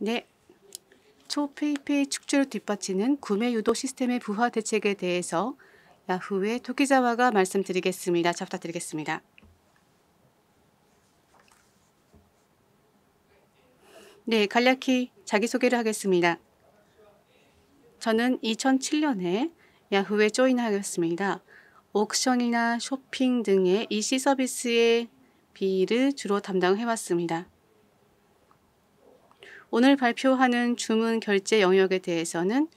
네. 초페이페이 축제를 뒷받치는 구매 유도 시스템의 부화 대책에 대해서 야후의 토키자와가 말씀드리겠습니다. 잘 부탁드리겠습니다. 네, 간략히 자기소개를 하겠습니다. 저는 2007년에 야후에 조인하였습니다. 옥션이나 쇼핑 등의 EC 서비스의 비를 주로 담당해왔습니다. 오늘 발표하는 주문 결제 영역에 대해서는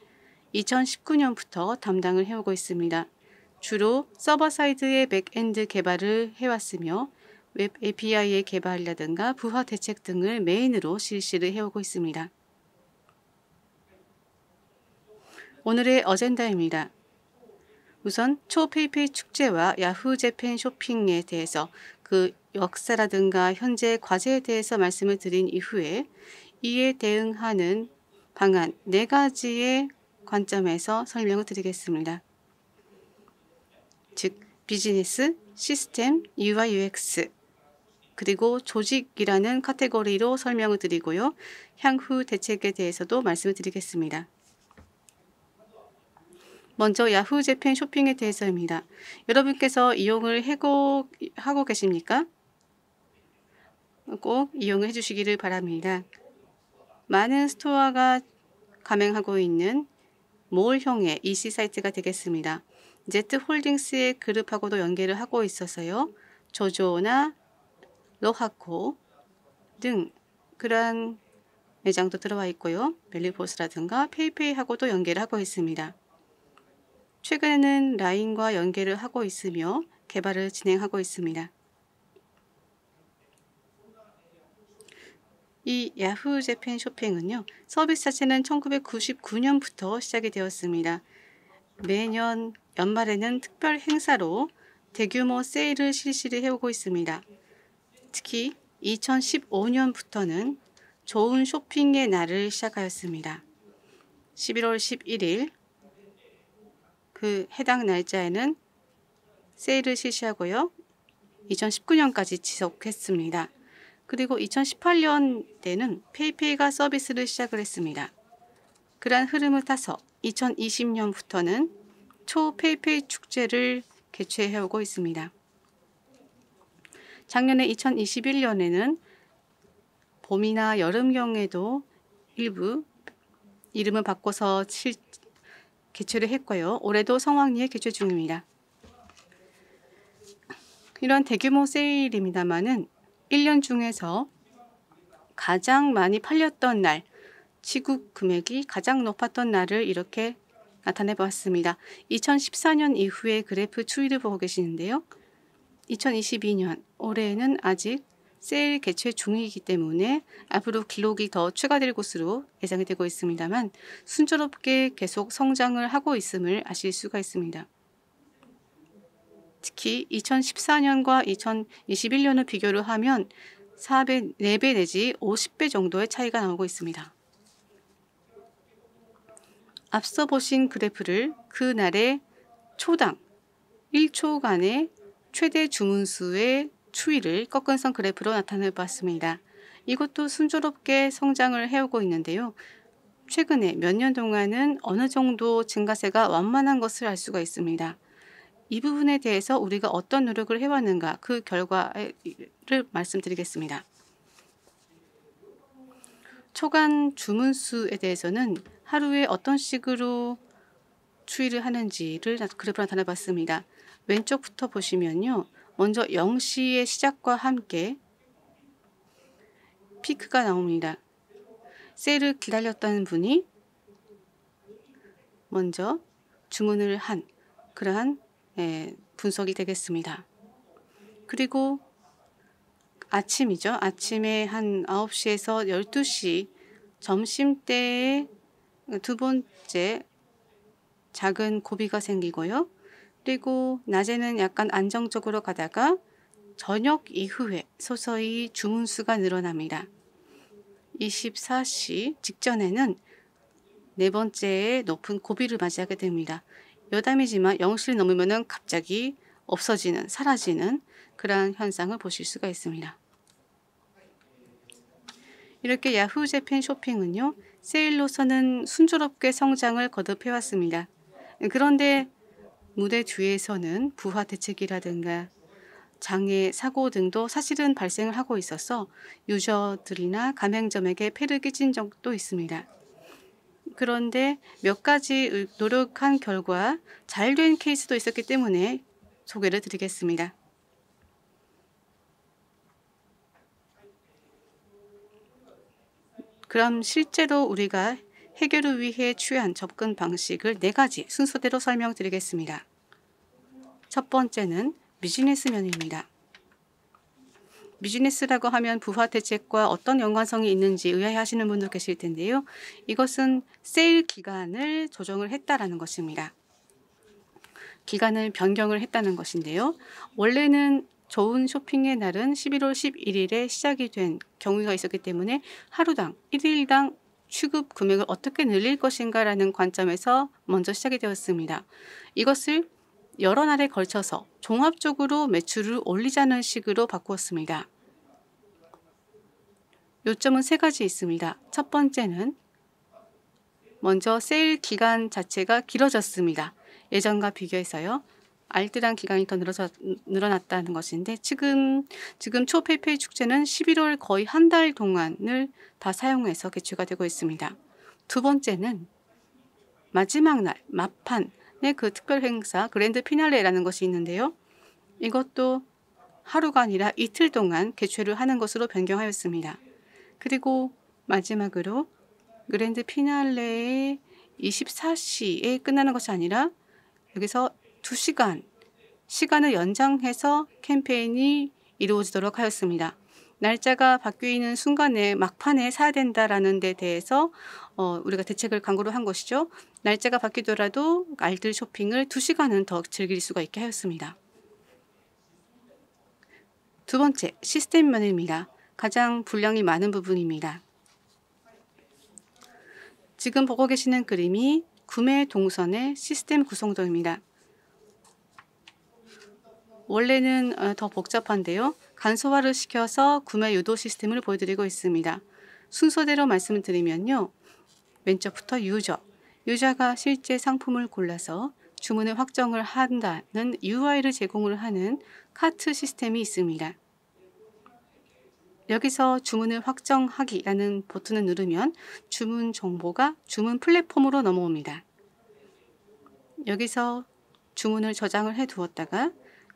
2019년부터 담당을 해오고 있습니다. 주로 서버 사이드의 백엔드 개발을 해왔으며 웹 API의 개발이라든가 부하 대책 등을 메인으로 실시를 해오고 있습니다. 오늘의 어젠다입니다. 우선 초페이페이 축제와 야후 재팬 쇼핑에 대해서 그 역사라든가 현재 과제에 대해서 말씀을 드린 이후에 이에 대응하는 방안 네 가지의 관점에서 설명을 드리겠습니다. 즉, 비즈니스, 시스템, UI, UX, 그리고 조직이라는 카테고리로 설명을 드리고요. 향후 대책에 대해서도 말씀을 드리겠습니다. 먼저 야후 재팬 쇼핑에 대해서입니다. 여러분께서 이용을 하고 계십니까? 꼭 이용해 주시기를 바랍니다. 많은 스토어가 감행하고 있는 몰형의 EC 사이트가 되겠습니다. Z홀딩스의 그룹하고도 연계를 하고 있어서요. 조조나 로하코 등 그러한 매장도 들어와 있고요. 멜리포스라든가 페이페이하고도 연계를 하고 있습니다. 최근에는 라인과 연계를 하고 있으며 개발을 진행하고 있습니다. 이 야후 재팬 쇼핑은요. 서비스 자체는 1999년부터 시작이 되었습니다. 매년 연말에는 특별 행사로 대규모 세일을 실시를 해오고 있습니다. 특히 2015년부터는 좋은 쇼핑의 날을 시작하였습니다. 11월 11일 그 해당 날짜에는 세일을 실시하고요. 2019년까지 지속했습니다. 그리고 2018년 때는 페이페이가 서비스를 시작을 했습니다. 그러한 흐름을 타서 2020년부터는 초 페이페이 축제를 개최해 오고 있습니다. 작년에 2021년에는 봄이나 여름경에도 일부 이름을 바꿔서 칠, 개최를 했고요. 올해도 성황리에 개최 중입니다. 이런 대규모 세일입니다만은 1년 중에서 가장 많이 팔렸던 날, 지급 금액이 가장 높았던 날을 이렇게 나타내 보았습니다. 2014년 이후의 그래프 추이를 보고 계시는데요. 2022년 올해는 아직 세일 개최 중이기 때문에 앞으로 기록이 더 추가될 것으로 예상이 되고 있습니다만 순조롭게 계속 성장을 하고 있음을 아실 수가 있습니다. 특히 2014년과 2021년을 비교를 하면 4배, 4배 내지 50배 정도의 차이가 나오고 있습니다. 앞서 보신 그래프를 그날의 초당 1초간의 최대 주문수의 추이를 꺾은선 그래프로 나타내 봤습니다. 이것도 순조롭게 성장을 해오고 있는데요. 최근에 몇 년 동안은 어느 정도 증가세가 완만한 것을 알 수가 있습니다. 이 부분에 대해서 우리가 어떤 노력을 해왔는가 그 결과를 말씀드리겠습니다. 초간 주문수에 대해서는 하루에 어떤 식으로 추이를 하는지를 그래프로 나타내 봤습니다. 왼쪽부터 보시면요. 먼저 0시의 시작과 함께 피크가 나옵니다. 세일을 기다렸던 분이 먼저 주문을 한 그러한 예, 분석이 되겠습니다. 그리고 아침이죠. 아침에 한 9시에서 12시 점심때에 두 번째 작은 고비가 생기고요. 그리고 낮에는 약간 안정적으로 가다가 저녁 이후에 서서히 주문수가 늘어납니다. 24시 직전에는 네 번째 높은 고비를 맞이하게 됩니다. 여담이지만 영시를 넘으면 갑자기 없어지는, 사라지는 그러한 현상을 보실 수가 있습니다. 이렇게 야후 재팬 쇼핑은요. 세일로서는 순조롭게 성장을 거듭해왔습니다. 그런데 무대 뒤에서는 부화 대책이라든가 장애, 사고 등도 사실은 발생을 하고 있어서 유저들이나 가맹점에게 폐를 끼친 적도 있습니다. 그런데 몇 가지 노력한 결과 잘 된 케이스도 있었기 때문에 소개를 드리겠습니다. 그럼 실제로 우리가 해결을 위해 취한 접근 방식을 네 가지 순서대로 설명드리겠습니다. 첫 번째는 비즈니스 면입니다. 비즈니스라고 하면 부화 대책과 어떤 연관성이 있는지 의아해하시는 분도 계실 텐데요. 이것은 세일 기간을 조정을 했다라는 것입니다. 기간을 변경을 했다는 것인데요. 원래는 좋은 쇼핑의 날은 11월 11일에 시작이 된 경우가 있었기 때문에 하루당 1일당 취급 금액을 어떻게 늘릴 것인가라는 관점에서 먼저 시작이 되었습니다. 이것을 여러 날에 걸쳐서 종합적으로 매출을 올리자는 식으로 바꾸었습니다. 요점은 세 가지 있습니다. 첫 번째는 먼저 세일 기간 자체가 길어졌습니다. 예전과 비교해서요. 알뜰한 기간이 더 늘어서, 늘어났다는 것인데 지금 지금 초페이페이 축제는 11월 거의 한 달 동안을 다 사용해서 개최가 되고 있습니다. 두 번째는 마지막 날, 막판, 네, 그 특별 행사 그랜드 피날레라는 것이 있는데요. 이것도 하루가 아니라 이틀 동안 개최를 하는 것으로 변경하였습니다. 그리고 마지막으로 그랜드 피날레의 24시에 끝나는 것이 아니라 여기서 2시간 시간을 연장해서 캠페인이 이루어지도록 하였습니다. 날짜가 바뀌는 순간에 막판에 사야 된다라는 데 대해서 어, 우리가 대책을 강구를 한 것이죠. 날짜가 바뀌더라도 알뜰 쇼핑을 두시간은더 즐길 수가 있게 하였습니다. 두 번째, 시스템 면입니다. 가장 분량이 많은 부분입니다. 지금 보고 계시는 그림이 구매 동선의 시스템 구성도입니다. 원래는 어, 더 복잡한데요. 간소화를 시켜서 구매 유도 시스템을 보여드리고 있습니다. 순서대로 말씀을 드리면요. 왼쪽부터 유저, 유저가 실제 상품을 골라서 주문을 확정을 한다는 UI를 제공을 하는 카트 시스템이 있습니다. 여기서 주문을 확정하기라는 버튼을 누르면 주문 정보가 주문 플랫폼으로 넘어옵니다. 여기서 주문을 저장을 해 두었다가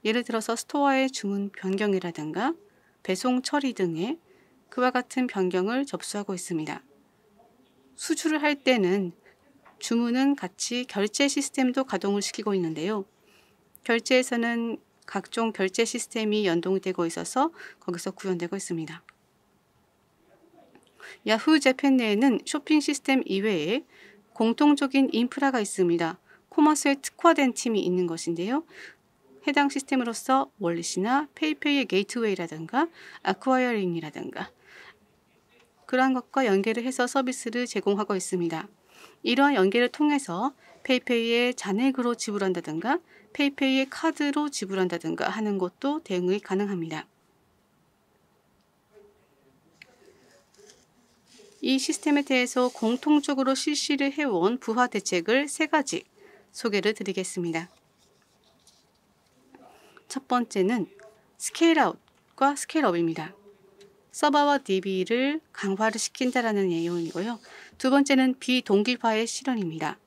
예를 들어서 스토어의 주문 변경이라든가 배송 처리 등의 그와 같은 변경을 접수하고 있습니다. 수주를 할 때는 주문은 같이 결제 시스템도 가동을 시키고 있는데요. 결제에서는 각종 결제 시스템이 연동이 되고 있어서 거기서 구현되고 있습니다. 야후 재팬 내에는 쇼핑 시스템 이외에 공통적인 인프라가 있습니다. 코머스에 특화된 팀이 있는 것인데요. 해당 시스템으로서 월릿이나 페이페이의 게이트웨이라든가 아쿠아이어링이라든가 그러한 것과 연계를 해서 서비스를 제공하고 있습니다. 이러한 연계를 통해서 페이페이의 잔액으로 지불한다든가 페이페이의 카드로 지불한다든가 하는 것도 대응이 가능합니다. 이 시스템에 대해서 공통적으로 실시를 해온 부하 대책을 세 가지 소개를 드리겠습니다. 첫 번째는 스케일아웃과 스케일업입니다. 서버와 DB를 강화를 시킨다라는 예용이고요두 번째는 비동기화의 실현입니다.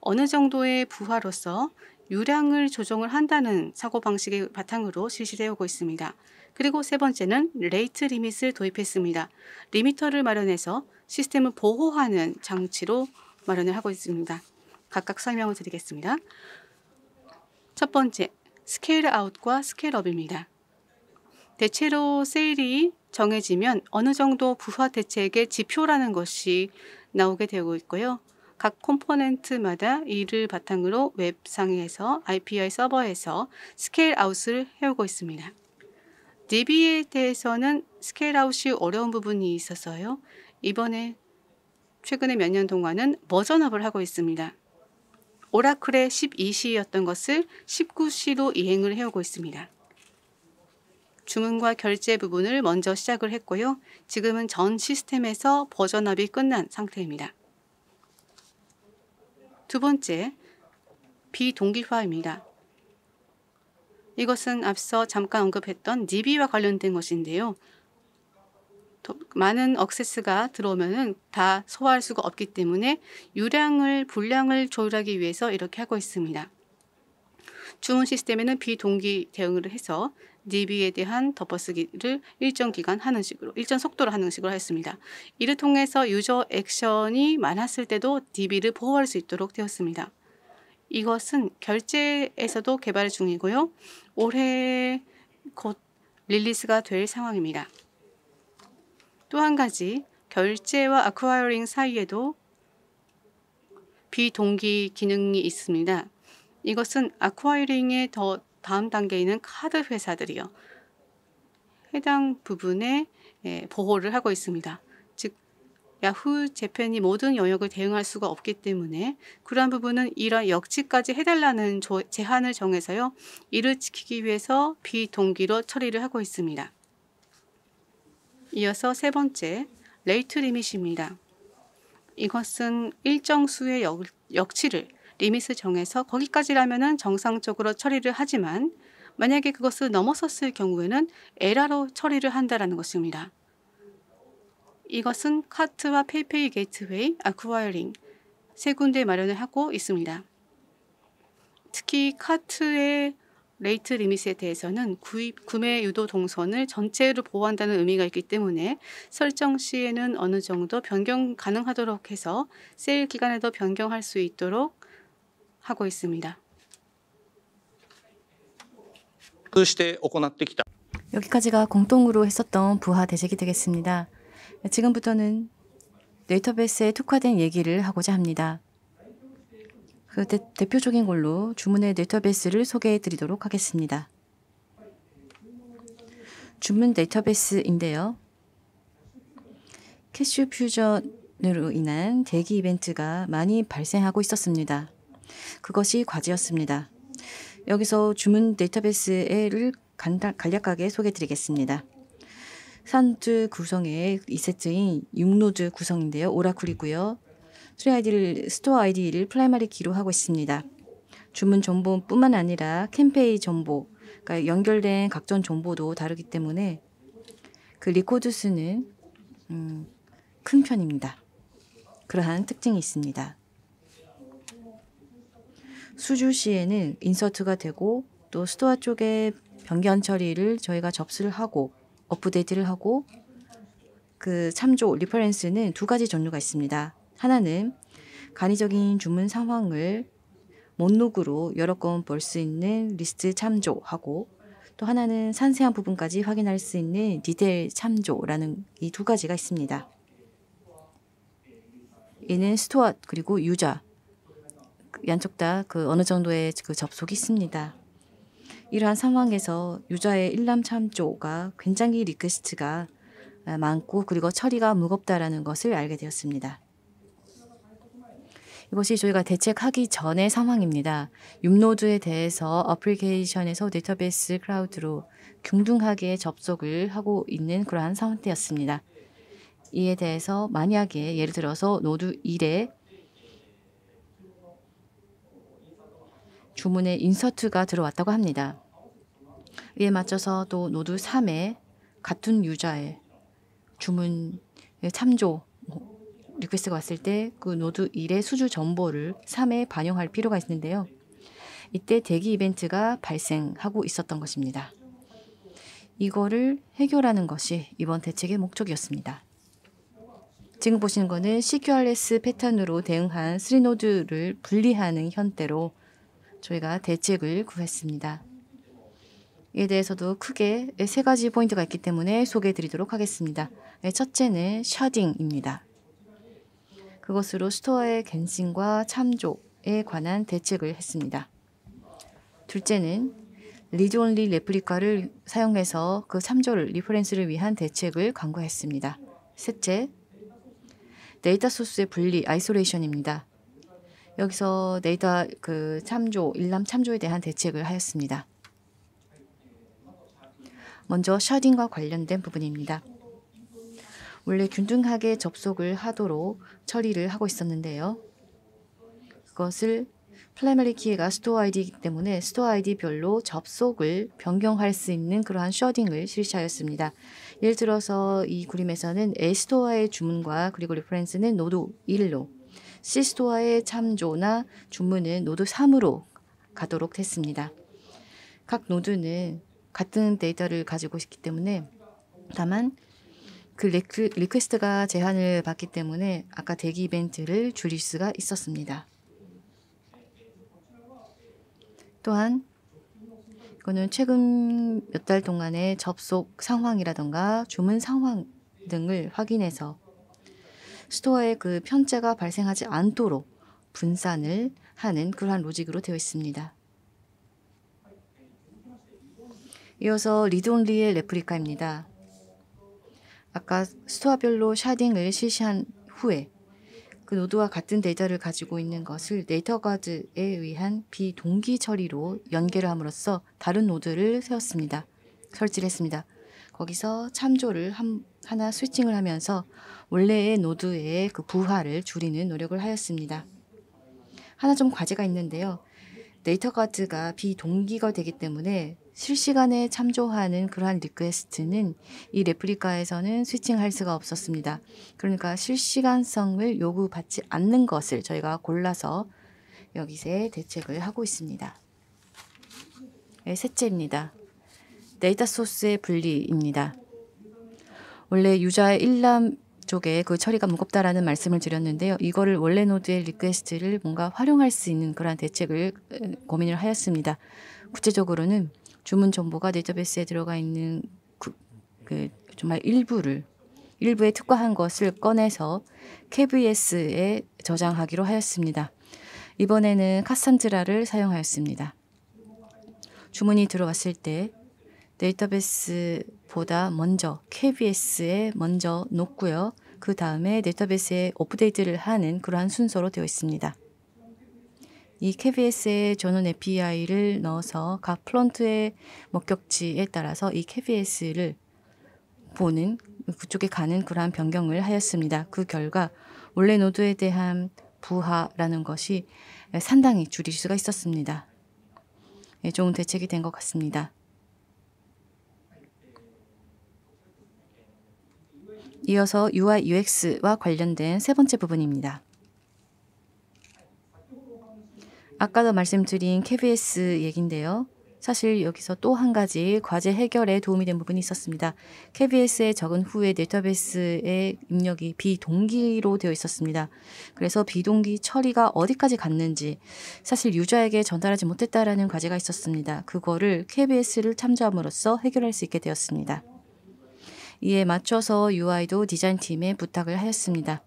어느 정도의 부하로서 유량을 조정을 한다는 사고방식의 바탕으로 실시되어 오고 있습니다. 그리고 세 번째는 레이트 리밋을 도입했습니다. 리미터를 마련해서 시스템을 보호하는 장치로 마련을 하고 있습니다. 각각 설명을 드리겠습니다. 첫 번째, 스케일 아웃과 스케일 업입니다. 대체로 세일이 정해지면 어느 정도 부화 대책의 지표라는 것이 나오게 되고 있고요. 각 컴포넌트마다 이를 바탕으로 웹상에서 IPI 서버에서 스케일 아웃을 해오고 있습니다. DB에 대해서는 스케일 아웃이 어려운 부분이 있어서요. 이번에 최근에 몇 년 동안은 버전업을 하고 있습니다. 오라클의 12시였던 것을 19시로 이행을 해오고 있습니다. 주문과 결제 부분을 먼저 시작을 했고요. 지금은 전 시스템에서 버전업이 끝난 상태입니다. 두 번째, 비동기화입니다. 이것은 앞서 잠깐 언급했던 니비와 관련된 것인데요. 많은 억세스가 들어오면은 다 소화할 수가 없기 때문에 유량을 분량을 조율하기 위해서 이렇게 하고 있습니다. 주문 시스템에는 비동기 대응을 해서 DB에 대한 덮어쓰기를 일정 기간 하는 식으로 일정 속도로 하는 식으로 했습니다. 이를 통해서 유저 액션이 많았을 때도 DB를 보호할 수 있도록 되었습니다. 이것은 결제에서도 개발 중이고요. 올해 곧 릴리스가 될 상황입니다. 또한 가지 결제와 아쿠아이어링 사이에도 비동기 기능이 있습니다. 이것은 아쿠아이어링의 더 다음 단계에 있는 카드 회사들이요. 해당 부분에 예, 보호를 하고 있습니다. 즉 야후 재팬이 모든 영역을 대응할 수가 없기 때문에 그러한 부분은 이런 역치까지 해달라는 제한을 정해서요. 이를 지키기 위해서 비동기로 처리를 하고 있습니다. 이어서 세 번째, 레이트 리밋입니다. 이것은 일정 수의 역, 역치를 리밋을 정해서 거기까지라면 정상적으로 처리를 하지만 만약에 그것을 넘어섰을 경우에는 에라로 처리를 한다는 것입니다. 이것은 카트와 페이페이 게이트웨이, 아쿠아이링 세 군데 마련을 하고 있습니다. 특히 카트의 레이트 리밋에 대해서는 구입 구매 유도 동선을 전체로 보호한다는 의미가 있기 때문에 설정 시에는 어느 정도 변경 가능하도록 해서 세일 기간에도 변경할 수 있도록 하고 있습니다. 그 여기까지가 공통으로 했었던 부하 대책이 되겠습니다. 지금부터는 데이터베이스에 특화된 얘기를 하고자 합니다. 그 대, 대표적인 걸로 주문의 데이터베이스를 소개해 드리도록 하겠습니다. 주문 데이터베이스인데요. 캐슈 퓨전으로 인한 대기 이벤트가 많이 발생하고 있었습니다. 그것이 과제였습니다. 여기서 주문 데이터베이스를 간단, 간략하게 소개해 드리겠습니다. 산트 구성의 2세트인 6노드 구성인데요. 오라클이고요. 수리 아이디를 스토어 아이디를 프라이머리 키로 하고 있습니다. 주문 정보뿐만 아니라 캠페인 정보, 그러니까 연결된 각종 정보도 다르기 때문에 그 리코드 수는 음, 큰 편입니다. 그러한 특징이 있습니다. 수주 시에는 인서트가 되고 또 스토어 쪽에 변경 처리를 저희가 접수를 하고 업데이트를 하고 그 참조 리퍼런스는 두 가지 종류가 있습니다. 하나는 간이적인 주문 상황을 목록으로 여러 건 볼 수 있는 리스트 참조하고 또 하나는 상세한 부분까지 확인할 수 있는 디테일 참조라는 이 두 가지가 있습니다. 이는 스토어 그리고 유저 양쪽 다 그 어느 정도의 그 접속이 있습니다. 이러한 상황에서 유저의 일람 참조가 굉장히 리퀘스트가 많고 그리고 처리가 무겁다라는 것을 알게 되었습니다. 이것이 저희가 대책하기 전의 상황입니다. 윰노드에 대해서 어플리케이션에서 데이터베이스 클라우드로 균등하게 접속을 하고 있는 그러한 상태였습니다. 이에 대해서 만약에 예를 들어서 노드 1에 주문의 인서트가 들어왔다고 합니다. 이에 맞춰서 또 노드 3에 같은 유저의 주문 참조 리퀘스트가 왔을 때 그 노드 1의 수주 정보를 3에 반영할 필요가 있는데요. 이때 대기 이벤트가 발생하고 있었던 것입니다. 이거를 해결하는 것이 이번 대책의 목적이었습니다. 지금 보시는 거는 CQRS 패턴으로 대응한 3노드를 분리하는 현대로 저희가 대책을 구했습니다. 이에 대해서도 크게 세 가지 포인트가 있기 때문에 소개해 드리도록 하겠습니다. 네, 첫째는 셔딩입니다. 그것으로 스토어의 갠신과 참조에 관한 대책을 했습니다. 둘째는 리존리 레프리카를 사용해서 그 참조를 리퍼런스를 위한 대책을 강구했습니다. 셋째, 데이터 소스의 분리 아이솔레이션입니다. 여기서 데이터 그 참조 일람 참조에 대한 대책을 하였습니다. 먼저 셔딩과 관련된 부분입니다. 원래 균등하게 접속을 하도록 처리를 하고 있었는데요. 그것을 플라머리 키가 스토어 아이디이기 때문에 스토어 아이디별로 접속을 변경할 수 있는 그러한 셔딩을 실시하였습니다. 예를 들어서 이 그림에서는 A스토어의 주문과 그리고 리퍼런스는 노드 1로 C스토어의 참조나 주문은 노드 3으로 가도록 됐습니다. 각 노드는 같은 데이터를 가지고 있기 때문에 다만 그 리크, 리퀘스트가 제한을 받기 때문에 아까 대기 이벤트를 줄일 수가 있었습니다. 또한 이거는 최근 몇 달 동안의 접속 상황이라던가 주문 상황 등을 확인해서 스토어의 그 편차가 발생하지 않도록 분산을 하는 그러한 로직으로 되어 있습니다. 이어서 리드온리의 레프리카입니다. 아까 스토어별로 샤딩을 실시한 후에 그 노드와 같은 데이터를 가지고 있는 것을 네이터가드에 의한 비동기 처리로 연계를 함으로써 다른 노드를 세웠습니다. 설치를 했습니다. 거기서 참조를 한, 하나 스위칭을 하면서 원래의 노드의 그 부하를 줄이는 노력을 하였습니다. 하나 좀 과제가 있는데요. 데이터가드가 비동기가 되기 때문에 실시간에 참조하는 그러한 리퀘스트는 이 레플리카에서는 스위칭할 수가 없었습니다. 그러니까 실시간성을 요구받지 않는 것을 저희가 골라서 여기서 대책을 하고 있습니다. 네, 셋째입니다. 데이터 소스의 분리입니다. 원래 유자의 일람 쪽에 그 처리가 무겁다라는 말씀을 드렸는데요. 이거를 원래 노드의 리퀘스트를 뭔가 활용할 수 있는 그러한 대책을 고민을 하였습니다. 구체적으로는 주문 정보가 데이터베이스에 들어가 있는 그, 그 정말 일부를 일부에 특화한 것을 꺼내서 k b s 에 저장하기로 하였습니다. 이번에는 카산드라를 사용하였습니다. 주문이 들어왔을 때 데이터베이스보다 먼저 KBS에 먼저 놓고요. 그 다음에 데이터베이스에 업데이트를 하는 그러한 순서로 되어 있습니다. 이 KBS의 전원 a p i 를 넣어서 각 플런트의 목격지에 따라서 이 k b s 를 보는 그쪽에 가는 그러한 변경을 하였습니다. 그 결과 원래 노드에 대한 부하라는 것이 상당히 줄일 수가 있었습니다. 예, 좋은 대책이 된 것 같습니다. 이어서 UI UX와 관련된 세 번째 부분입니다. 아까도 말씀드린 KBS 얘긴데요. 사실 여기서 또 한 가지 과제 해결에 도움이 된 부분이 있었습니다. KBS에 적은 후에 데이터베이스의 입력이 비동기로 되어 있었습니다. 그래서 비동기 처리가 어디까지 갔는지 사실 유저에게 전달하지 못했다라는 과제가 있었습니다. 그거를 KBS를 참조함으로써 해결할 수 있게 되었습니다. 이에 맞춰서 UI도 디자인팀에 부탁을 하였습니다.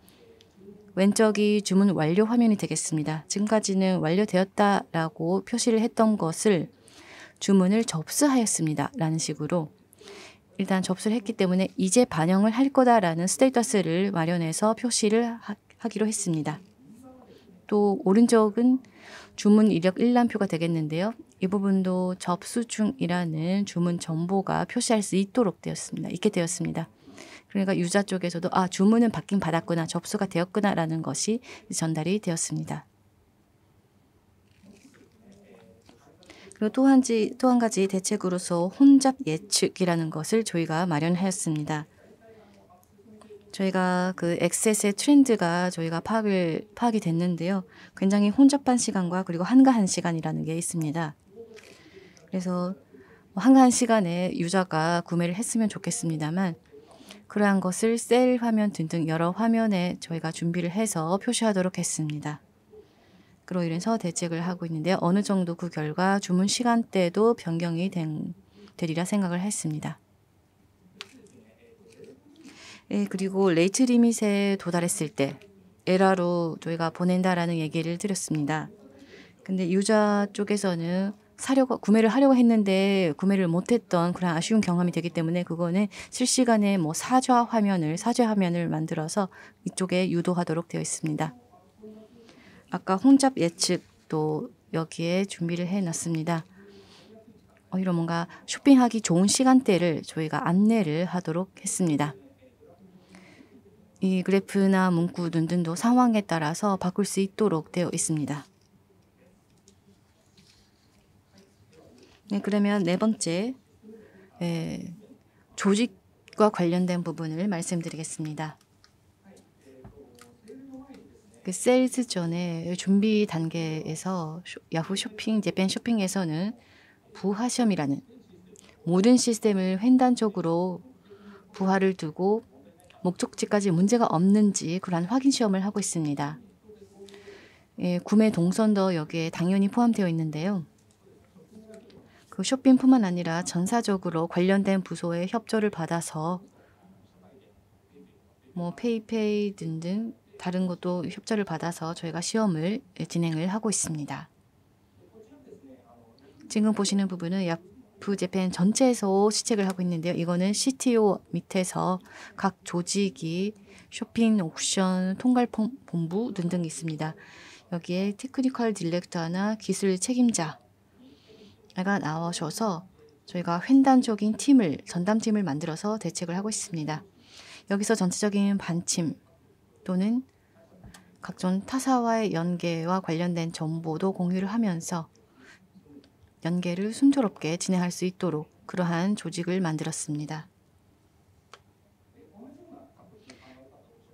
왼쪽이 주문 완료 화면이 되겠습니다. 지금까지는 완료되었다라고 표시를 했던 것을 주문을 접수하였습니다. 라는 식으로 일단 접수를 했기 때문에 이제 반영을 할 거다라는 스테이터스를 마련해서 표시를 하, 하기로 했습니다. 또 오른쪽은 주문 이력 일람표가 되겠는데요. 이 부분도 접수 중이라는 주문 정보가 표시할 수 있도록 되었습니다. 있게 되었습니다. 그러니까 유자 쪽에서도 아 주문은 받긴 받았구나 접수가 되었구나라는 것이 전달이 되었습니다. 그리고 또한 또한 가지 대책으로서 혼잡 예측이라는 것을 저희가 마련하였습니다. 저희가 그 XS의 트렌드가 저희가 파악을, 파악이 됐는데요. 굉장히 혼잡한 시간과 그리고 한가한 시간이라는 게 있습니다. 그래서 뭐 한가한 시간에 유저가 구매를 했으면 좋겠습니다만 그러한 것을 셀 화면 등등 여러 화면에 저희가 준비를 해서 표시하도록 했습니다. 그로 인해서 대책을 하고 있는데 어느 정도 그 결과 주문 시간대도 변경이 된, 되리라 생각을 했습니다. 예, 그리고 레이트 리밋에 도달했을 때 에라로 저희가 보낸다라는 얘기를 드렸습니다. 근데 유자 쪽에서는 사려고 구매를 하려고 했는데 구매를 못했던 그런 아쉬운 경험이 되기 때문에 그거는 실시간에 뭐 사좌 화면을 사죄 화면을 만들어서 이쪽에 유도하도록 되어 있습니다. 아까 혼잡 예측도 여기에 준비를 해놨습니다. 어, 이런 뭔가 쇼핑하기 좋은 시간대를 저희가 안내를 하도록 했습니다. 이 그래프나 문구 등등도 상황에 따라서 바꿀 수 있도록 되어 있습니다. 네, 그러면 네 번째 예, 조직과 관련된 부분을 말씀드리겠습니다. 그 세일즈 전에 준비 단계에서 쇼, 야후 쇼핑, 재팬 쇼핑에서는 부하 시험이라는 모든 시스템을 횡단적으로 부하를 두고 목적지까지 문제가 없는지 그러 확인 시험을 하고 있습니다. 예, 구매 동선도 여기에 당연히 포함되어 있는데요. 그 쇼핑뿐만 아니라 전사적으로 관련된 부서의 협조를 받아서 뭐 페이페이 등등 다른 것도 협조를 받아서 저희가 시험을 예, 진행을 하고 있습니다. 지금 보시는 부분은 야프 재팬 전체에서 시책을 하고 있는데요. 이거는 CTO 밑에서 각 조직이 쇼핑, 옥션, 통괄 본부 등등 있습니다. 여기에 테크니컬 디렉터나 기술 책임자 가 나오셔서 저희가 횡단적인 팀을 전담팀을 만들어서 대책을 하고 있습니다. 여기서 전체적인 반침 또는 각종 타사와의 연계와 관련된 정보도 공유를 하면서 연계를 순조롭게 진행할 수 있도록 그러한 조직을 만들었습니다.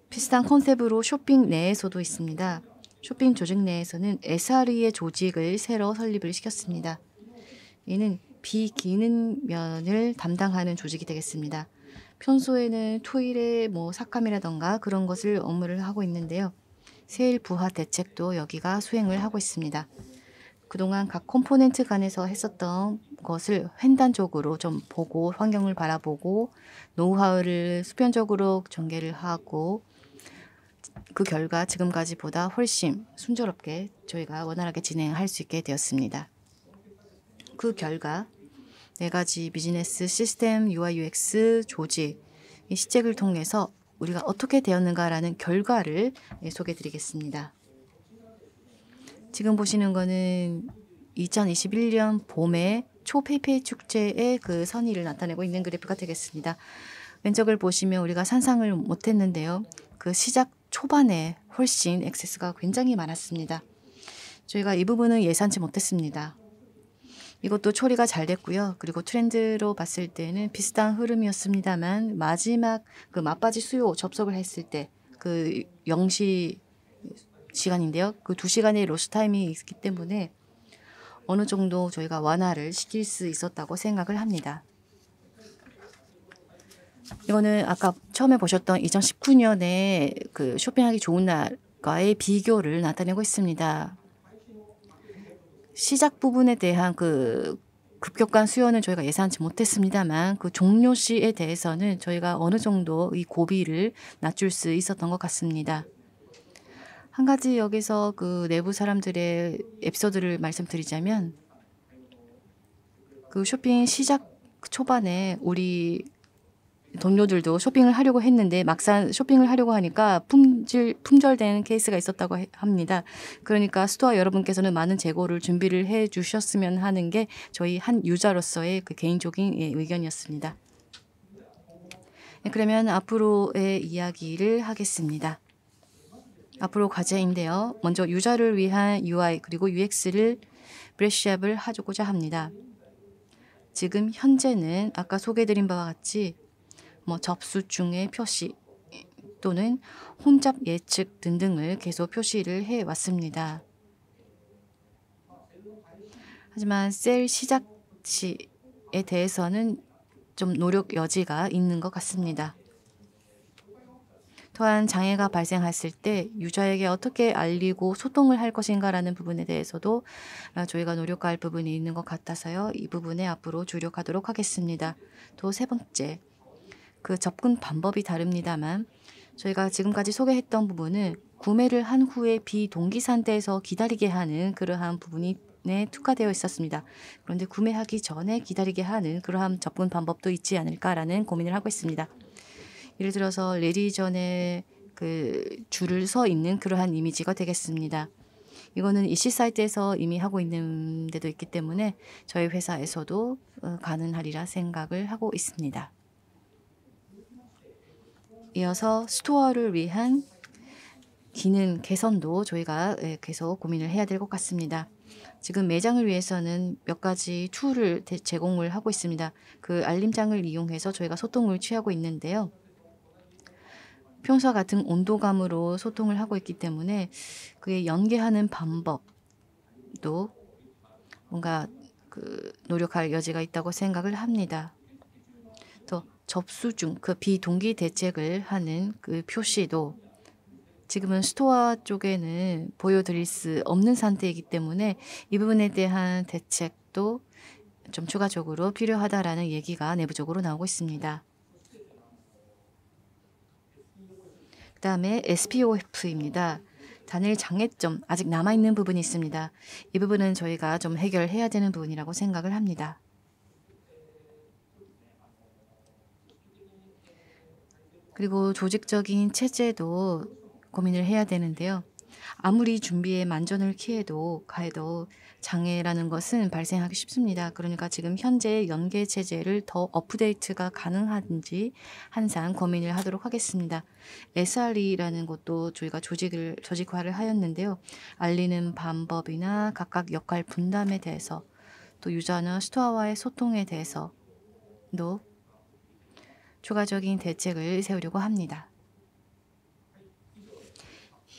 비슷한 컨셉으로 쇼핑 내에서도 있습니다. 쇼핑 조직 내에서는 SRE의 조직을 새로 설립을 시켰습니다. 이는 비기능 면을 담당하는 조직이 되겠습니다. 평소에는 토일에 뭐 삭감이라던가 그런 것을 업무를 하고 있는데요. 세일 부하 대책도 여기가 수행을 하고 있습니다. 그동안 각 컴포넨트 간에서 했었던 것을 횡단적으로 좀 보고 환경을 바라보고 노하우를 수평적으로 전개를 하고 그 결과 지금까지보다 훨씬 순조롭게 저희가 원활하게 진행할 수 있게 되었습니다. 그 결과 네 가지 비즈니스 시스템, UI, UX, 조직 이 시책을 통해서 우리가 어떻게 되었는가라는 결과를 네, 소개해 드리겠습니다. 지금 보시는 거는 2021년 봄에 초페이페이 축제의 그 선의를 나타내고 있는 그래프가 되겠습니다. 왼쪽을 보시면 우리가 상상을 못했는데요. 그 시작 초반에 훨씬 액세스가 굉장히 많았습니다. 저희가 이 부분은 예상치 못했습니다. 이것도 처리가 잘 됐고요. 그리고 트렌드로 봤을 때는 비슷한 흐름이었습니다만 마지막 그 맞바지 수요 접속을 했을 때그 0시 시간인데요. 그 두시간의 로스 타임이 있기 때문에 어느 정도 저희가 완화를 시킬 수 있었다고 생각을 합니다. 이거는 아까 처음에 보셨던 2019년에 그 쇼핑하기 좋은 날과의 비교를 나타내고 있습니다. 시작 부분에 대한 그 급격한 수요는 저희가 예상치 못했습니다만 그 종료 시에 대해서는 저희가 어느 정도 이 고비를 낮출 수 있었던 것 같습니다. 한 가지 여기서 그 내부 사람들의 에피소드를 말씀드리자면 그 쇼핑 시작 초반에 우리 동료들도 쇼핑을 하려고 했는데 막상 쇼핑을 하려고 하니까 품질 품절된 케이스가 있었다고 합니다. 그러니까 스토어 여러분께서는 많은 재고를 준비를 해 주셨으면 하는 게 저희 한 유저로서의 그 개인적인 예, 의견이었습니다. 네, 그러면 앞으로의 이야기를 하겠습니다. 앞으로 과제인데요. 먼저 유저를 위한 UI 그리고 UX를 브래쉬업을 하고자 합니다. 지금 현재는 아까 소개드린 바와 같이 뭐접수중에 표시 또는 혼잡 예측 등등을 계속 표시를 해 왔습니다. 하지만 셀 시작 시에 대해서는 좀 노력 여지가 있는 것 같습니다. 또한 장애가 발생했을 때 유저에게 어떻게 알리고 소통을 할 것인가라는 부분에 대해서도 저희가 노력할 부분이 있는 것 같아서요. 이 부분에 앞으로 주력하도록 하겠습니다. 또 세 번째, 그 접근 방법이 다릅니다만 저희가 지금까지 소개했던 부분은 구매를 한 후에 비동기 산대에서 기다리게 하는 그러한 부분이 에 특화되어 있었습니다. 그런데 구매하기 전에 기다리게 하는 그러한 접근 방법도 있지 않을까라는 고민을 하고 있습니다. 예를 들어서 레디전에그 줄을 서 있는 그러한 이미지가 되겠습니다. 이거는 EC 사이트에서 이미 하고 있는 데도 있기 때문에 저희 회사에서도 어, 가능하리라 생각을 하고 있습니다. 이어서 스토어를 위한 기능 개선도 저희가 예, 계속 고민을 해야 될 것 같습니다. 지금 매장을 위해서는 몇 가지 툴을 제공을 하고 있습니다. 그 알림장을 이용해서 저희가 소통을 취하고 있는데요. 평소와 같은 온도감으로 소통을 하고 있기 때문에 그에 연계하는 방법도 뭔가 그 노력할 여지가 있다고 생각을 합니다. 접수 중 그 비동기 대책을 하는 그 표시도 지금은 스토어 쪽에는 보여드릴 수 없는 상태이기 때문에 이 부분에 대한 대책도 좀 추가적으로 필요하다라는 얘기가 내부적으로 나오고 있습니다. 그 다음에 SPOF입니다. 단일 장애점, 아직 남아있는 부분이 있습니다. 이 부분은 저희가 좀 해결해야 되는 부분이라고 생각을 합니다. 그리고 조직적인 체제도 고민을 해야 되는데요. 아무리 준비에 만전을 키해도 가해도 장애라는 것은 발생하기 쉽습니다. 그러니까 지금 현재의 연계 체제를 더 업데이트가 가능한지 항상 고민을 하도록 하겠습니다. SRE라는 것도 저희가 조직을 조직화를 하였는데요. 알리는 방법이나 각각 역할 분담에 대해서 또 유저나 스토어와의 소통에 대해서도 추가적인 대책을 세우려고 합니다.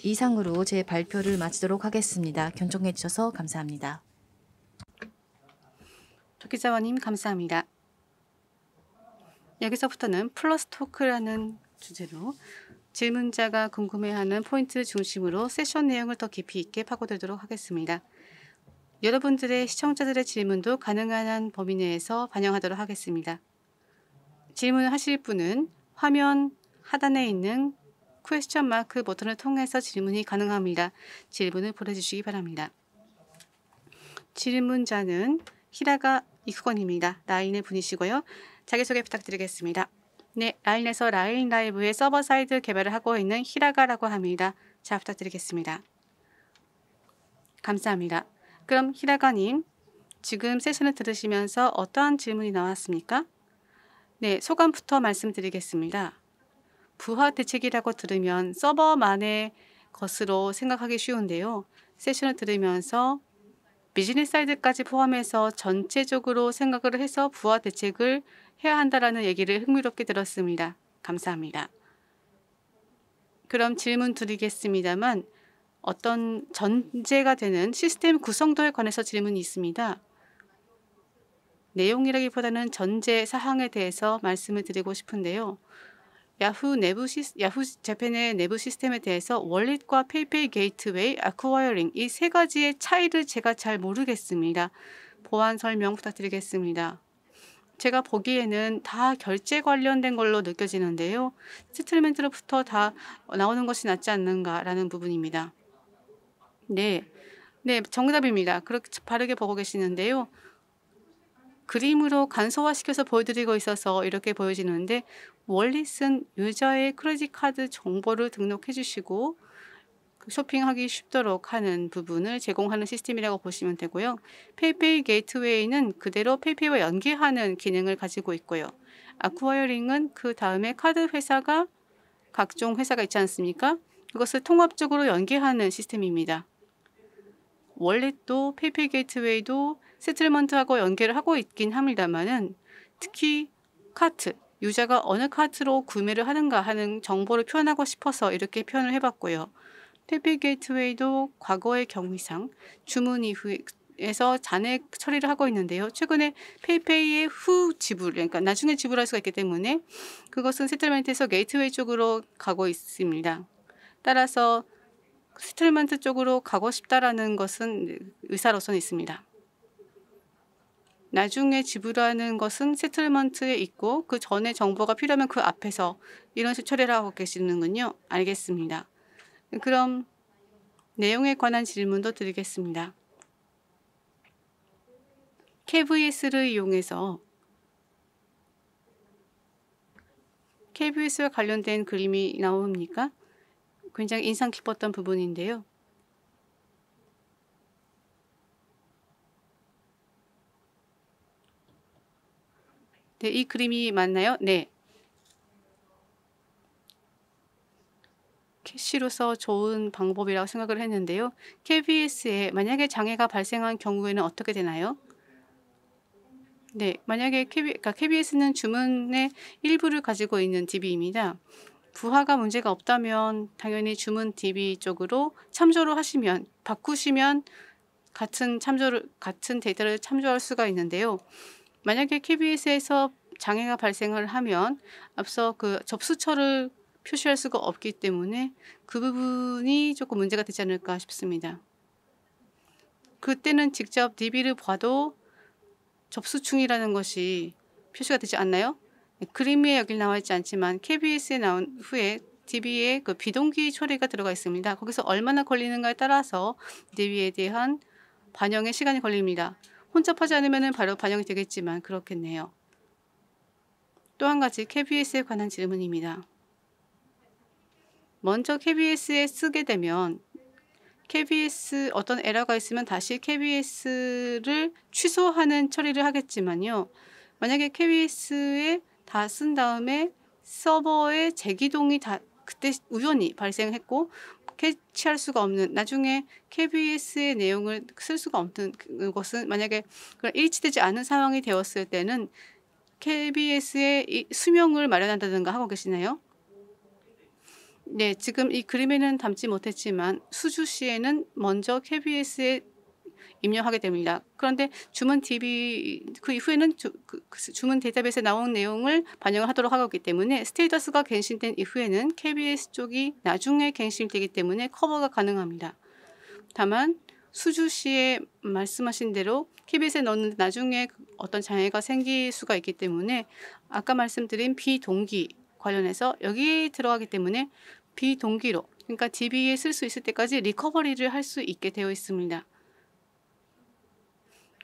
이상으로 제 발표를 마치도록 하겠습니다. 경청해 주셔서 감사합니다. 조기자원님 감사합니다. 여기서부터는 플러스 토크라는 주제로 질문자가 궁금해하는 포인트 중심으로 세션 내용을 더 깊이 있게 파고들도록 하겠습니다. 여러분들의 시청자들의 질문도 가능한 범위 내에서 반영하도록 하겠습니다. 질문하실 을 분은 화면 하단에 있는 퀘스천 마크 버튼을 통해서 질문이 가능합니다. 질문을 보내주시기 바랍니다. 질문자는 히라가 이수건입니다. 라인의 분이시고요. 자기소개 부탁드리겠습니다. 네, 라인에서 라인 라이브의 서버 사이드 개발을 하고 있는 히라가라고 합니다. 자, 부탁드리겠습니다. 감사합니다. 그럼 히라가님, 지금 세션을 들으시면서 어떠한 질문이 나왔습니까? 네, 소감부터 말씀드리겠습니다. 부하 대책이라고 들으면 서버만의 것으로 생각하기 쉬운데요. 세션을 들으면서 비즈니스 사이드까지 포함해서 전체적으로 생각을 해서 부하 대책을 해야 한다라는 얘기를 흥미롭게 들었습니다. 감사합니다. 그럼 질문 드리겠습니다만 어떤 전제가 되는 시스템 구성도에 관해서 질문이 있습니다. 내용이라기보다는 전제 사항에 대해서 말씀을 드리고 싶은데요. 야후 내부 시, 야후 재팬의 내부 시스템에 대해서 월릿과 페이페이 게이트웨이, 아쿠와이어링 이 세 가지의 차이를 제가 잘 모르겠습니다. 보완 설명 부탁드리겠습니다. 제가 보기에는 다 결제 관련된 걸로 느껴지는데요. 스틀멘트로부터 다 나오는 것이 낫지 않는가라는 부분입니다. 네, 네 정답입니다. 그렇게 바르게 보고 계시는데요. 그림으로 간소화시켜서 보여드리고 있어서 이렇게 보여지는데 월리쓴 유저의 크레딧 카드 정보를 등록해 주시고 그 쇼핑하기 쉽도록 하는 부분을 제공하는 시스템이라고 보시면 되고요. 페이페이 게이트웨이는 그대로 페이페이와 연계하는 기능을 가지고 있고요. 아쿠아이어링은 그 다음에 카드 회사가 각종 회사가 있지 않습니까? 그것을 통합적으로 연계하는 시스템입니다. 월렛도 페이페이 게이트웨이도 세틀먼트하고 연계를 하고 있긴 합니다만은 특히 카트, 유저가 어느 카트로 구매를 하는가 하는 정보를 표현하고 싶어서 이렇게 표현을 해봤고요. 페이페이 게이트웨이도 과거의 경위상 주문 이후에서 잔액 처리를 하고 있는데요. 최근에 페이페이의 후 지불, 그러니까 나중에 지불할 수가 있기 때문에 그것은 세틀먼트에서 게이트웨이 쪽으로 가고 있습니다. 따라서 스틸먼트 쪽으로 가고 싶다라는 것은 의사로서는 있습니다. 나중에 지불하는 것은 세틀먼트에 있고 그 전에 정보가 필요하면 그 앞에서 이런 식으로 처리를 하고 계시는군요. 알겠습니다. 그럼 내용에 관한 질문도 드리겠습니다. KVS를 이용해서 KVS와 관련된 그림이 나옵니까? 굉장히 인상 깊었던 부분인데요. 네, 이 그림이 맞나요? 네. 캐시로서 좋은 방법이라고 생각을 했는데요. KBS에 만약에 장애가 발생한 경우에는 어떻게 되나요? 네, 만약에 KB, s 는 주문의 일부를 가지고 있는 TV입니다. 부하가 문제가 없다면 당연히 주문 DB 쪽으로 참조를 하시면 바꾸시면 같은 참조를 같은 데이터를 참조할 수가 있는데요. 만약에 KBS에서 장애가 발생을 하면 앞서 그 접수처를 표시할 수가 없기 때문에 그 부분이 조금 문제가 되지 않을까 싶습니다. 그때는 직접 DB를 봐도 접수충이라는 것이 표시가 되지 않나요? 그림이 여기 나와 있지 않지만 KBS에 나온 후에 d b 에그 비동기 처리가 들어가 있습니다. 거기서 얼마나 걸리는가에 따라서 DB에 대한 반영의 시간이 걸립니다. 혼잡하지 않으면 바로 반영이 되겠지만 그렇겠네요. 또 한 가지 KBS에 관한 질문입니다. 먼저 KBS에 쓰게 되면 KBS 어떤 에러가 있으면 다시 KBS를 취소하는 처리를 하겠지만요. 만약에 KBS에 다쓴 다음에 서버의 재기동이 다 그때 우연히 발생했고 캐치할 수가 없는 나중에 KBS의 내용을 쓸 수가 없는 그 것은 만약에 일치되지 않은 상황이 되었을 때는 KBS의 수명을 마련한다든가 하고 계시나요? 네, 지금 이 그림에는 담지 못했지만 수주 시에는 먼저 KBS의 입력하게 됩니다. 그런데 주문 DB 그 이후에는 주, 그, 그, 주문 데이터베이스에 나온 내용을 반영을 하도록 하기 때문에 스테이터스가 갱신된 이후에는 KBS 쪽이 나중에 갱신되기 때문에 커버가 가능합니다. 다만 수주 시에 말씀하신 대로 KBS에 넣는데 나중에 어떤 장애가 생길 수가 있기 때문에 아까 말씀드린 비동기 관련해서 여기 들어가기 때문에 비동기로 그러니까 DB에 쓸 수 있을 때까지 리커버리를 할 수 있게 되어 있습니다.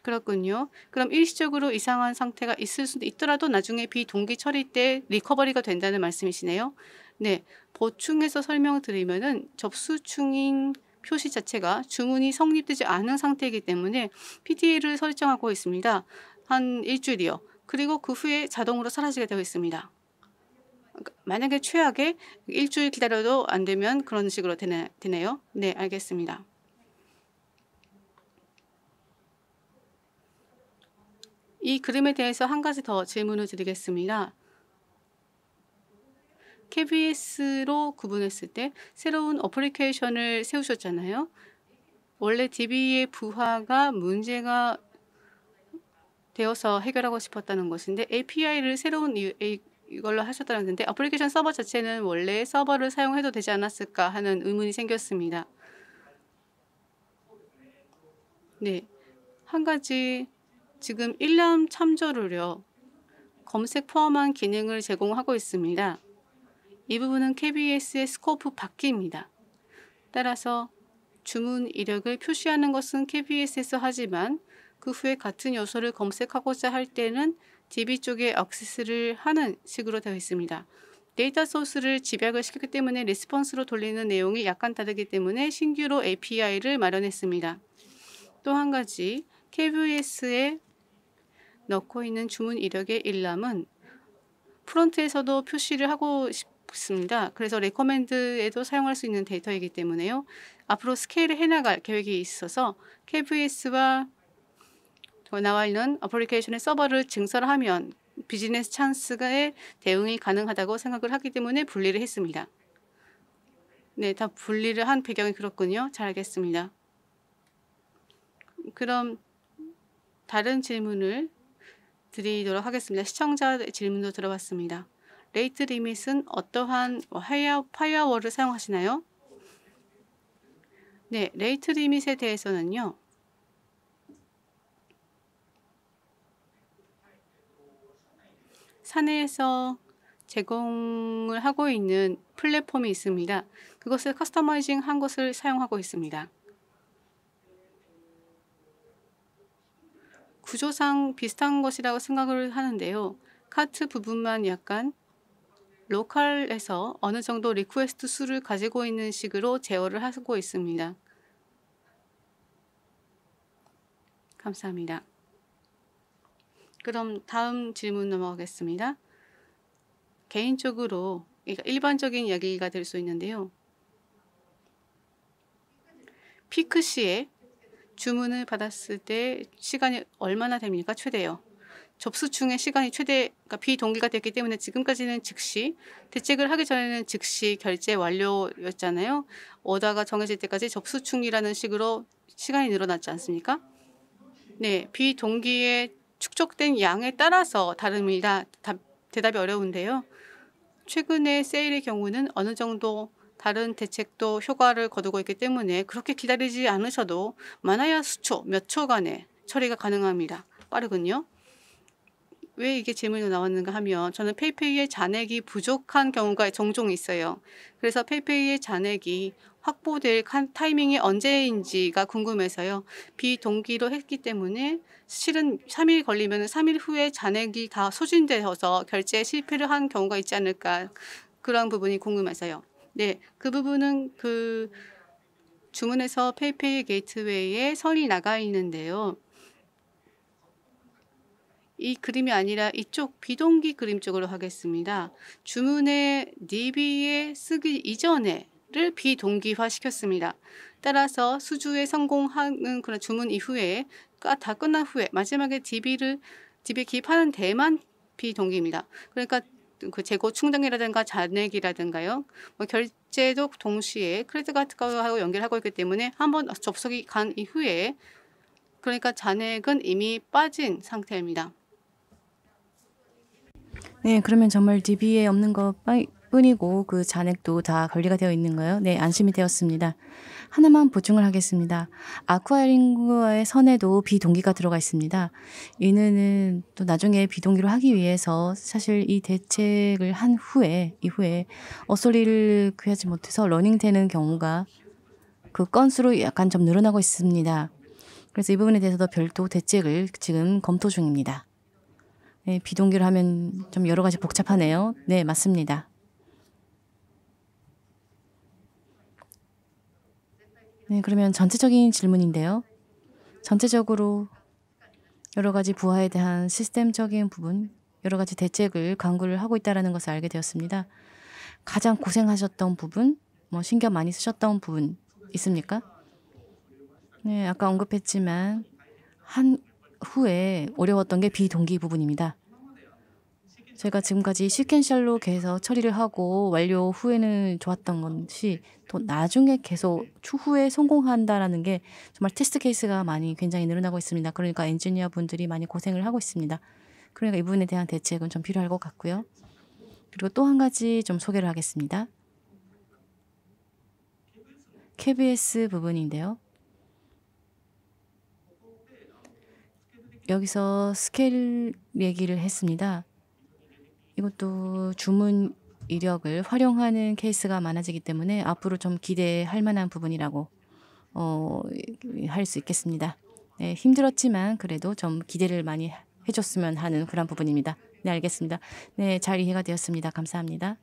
그렇군요. 그럼 일시적으로 이상한 상태가 있을 수도 있더라도 나중에 비동기 처리 때 리커버리가 된다는 말씀이시네요. 네, 보충해서 설명드리면은 을 접수충인 표시 자체가 주문이 성립되지 않은 상태이기 때문에 PDA를 설정하고 있습니다. 한 일주일이요. 그리고 그 후에 자동으로 사라지게 되어 있습니다. 만약에 최악에 일주일 기다려도 안 되면 그런 식으로 되네, 되네요. 네, 알겠습니다. 이 그림에 대해서 한 가지 더 질문을 드리겠습니다. KBS로 구분했을 때 새로운 어플리케이션을 세우셨잖아요. 원래 DB의 부하가 문제가 되어서 해결하고 싶었다는 것인데 API를 새로운 이걸로 하셨다는데 어플리케이션 서버 자체는 원래 서버를 사용해도 되지 않았을까 하는 의문이 생겼습니다. 네, 한 가지 지금 1람 참조를요. 검색 포함한 기능을 제공하고 있습니다. 이 부분은 KBS의 스코프 밖입니다. 따라서 주문 이력을 표시하는 것은 KBS에서 하지만 그 후에 같은 요소를 검색하고자 할 때는 DB 쪽에 액세스를 하는 식으로 되어 있습니다. 데이터 소스를 집약을 시켰기 때문에 레스폰스로 돌리는 내용이 약간 다르기 때문에 신규로 API를 마련했습니다. 또 한 가지 KBS의 넣고 있는 주문 이력의 일람은 프론트에서도 표시를 하고 싶습니다. 그래서 레코멘드에도 사용할 수 있는 데이터이기 때문에요. 앞으로 스케일을 해나갈 계획이 있어서 KVS와 나와 있는 어플리케이션의 서버를 증설하면 비즈니스 찬스에 대응이 가능하다고 생각을 하기 때문에 분리를 했습니다. 네, 다 분리를 한 배경이 그렇군요. 잘 알겠습니다. 그럼 다른 질문을 드리도록 하겠습니다. 시청자 질문도 들어봤습니다. 레이트 리밋은 어떠한 파이어월을 사용하시나요? 네, 레이트 리밋에 대해서는요. 사내에서 제공을 하고 있는 플랫폼이 있습니다. 그것을 커스터마이징 한 것을 사용하고 있습니다. 구조상 비슷한 것이라고 생각을 하는데요. 카트 부분만 약간 로컬에서 어느 정도 리퀘스트 수를 가지고 있는 식으로 제어를 하고 있습니다. 감사합니다. 그럼 다음 질문 넘어가겠습니다. 개인적으로 일반적인 이야기가 될 수 있는데요. 피크 시에 주문을 받았을 때 시간이 얼마나 됩니까? 최대요. 접수중에 시간이 최대 그 비동기가 됐기 때문에 지금까지는 즉시 대책을 하기 전에는 즉시 결제 완료였잖아요. 오다가 정해질 때까지 접수중이라는 식으로 시간이 늘어났지 않습니까? 네, 비동기에 축적된 양에 따라서 다릅니다. 답, 대답이 어려운데요. 최근에 세일의 경우는 어느 정도 다른 대책도 효과를 거두고 있기 때문에 그렇게 기다리지 않으셔도 많아야 수초, 몇 초간에 처리가 가능합니다. 빠르군요. 왜 이게 질문이 나왔는가 하면 저는 페이페이의 잔액이 부족한 경우가 종종 있어요. 그래서 페이페이의 잔액이 확보될 타이밍이 언제인지가 궁금해서요. 비동기로 했기 때문에 실은 3일 걸리면 3일 후에 잔액이 다 소진되어서 결제 실패를 한 경우가 있지 않을까 그런 부분이 궁금해서요. 네, 그 부분은 그 주문해서 페이페이 게이트웨이에 선이 나가 있는데요. 이 그림이 아니라 이쪽 비동기 그림 쪽으로 하겠습니다. 주문에 DB에 쓰기 이전에를 비동기화 시켰습니다. 따라서 수주에 성공하는 그런 주문 이후에 다 끝난 후에 마지막에 DB를 DB에 기입하는 대만 비동기입니다. 그러니까 그 재고 충당이라든가 잔액이라든가요. 뭐 결제도 동시에 크레딧 카드하고 연결하고 있기 때문에 한번 접속이 간 이후에 그러니까 잔액은 이미 빠진 상태입니다. 네, 그러면 정말 DB에 없는 것 뿐이고 그 잔액도 다 관리가 되어 있는 거요. 예 네, 안심이 되었습니다. 하나만 보충을 하겠습니다. 아쿠아링구어의 선에도 비동기가 들어가 있습니다. 이는 또 나중에 비동기로 하기 위해서 사실 이 대책을 한 후에 이후에 어소리를 구하지 못해서 러닝되는 경우가 그 건수로 약간 좀 늘어나고 있습니다. 그래서 이 부분에 대해서도 별도 대책을 지금 검토 중입니다. 네, 비동기를 하면 좀 여러 가지 복잡하네요. 네, 맞습니다. 네, 그러면 전체적인 질문인데요. 전체적으로 여러 가지 부하에 대한 시스템적인 부분, 여러 가지 대책을 강구를 하고 있다는 것을 알게 되었습니다. 가장 고생하셨던 부분, 뭐 신경 많이 쓰셨던 부분 있습니까? 네, 아까 언급했지만 한 후에 어려웠던 게 비동기 부분입니다. 저희가 지금까지 시켄샬로 계속 처리를 하고 완료 후에는 좋았던 것이 또 나중에 계속 추후에 성공한다라는 게 정말 테스트 케이스가 많이 굉장히 늘어나고 있습니다. 그러니까 엔지니어 분들이 많이 고생을 하고 있습니다. 그러니까 이 부분에 대한 대책은 좀 필요할 것 같고요. 그리고 또 한 가지 좀 소개를 하겠습니다. KBS 부분인데요. 여기서 스케일 얘기를 했습니다. 이것도 주문 이력을 활용하는 케이스가 많아지기 때문에 앞으로 좀 기대할 만한 부분이라고 어, 할 수 있겠습니다. 네, 힘들었지만 그래도 좀 기대를 많이 해줬으면 하는 그런 부분입니다. 네, 알겠습니다. 네, 잘 이해가 되었습니다. 감사합니다.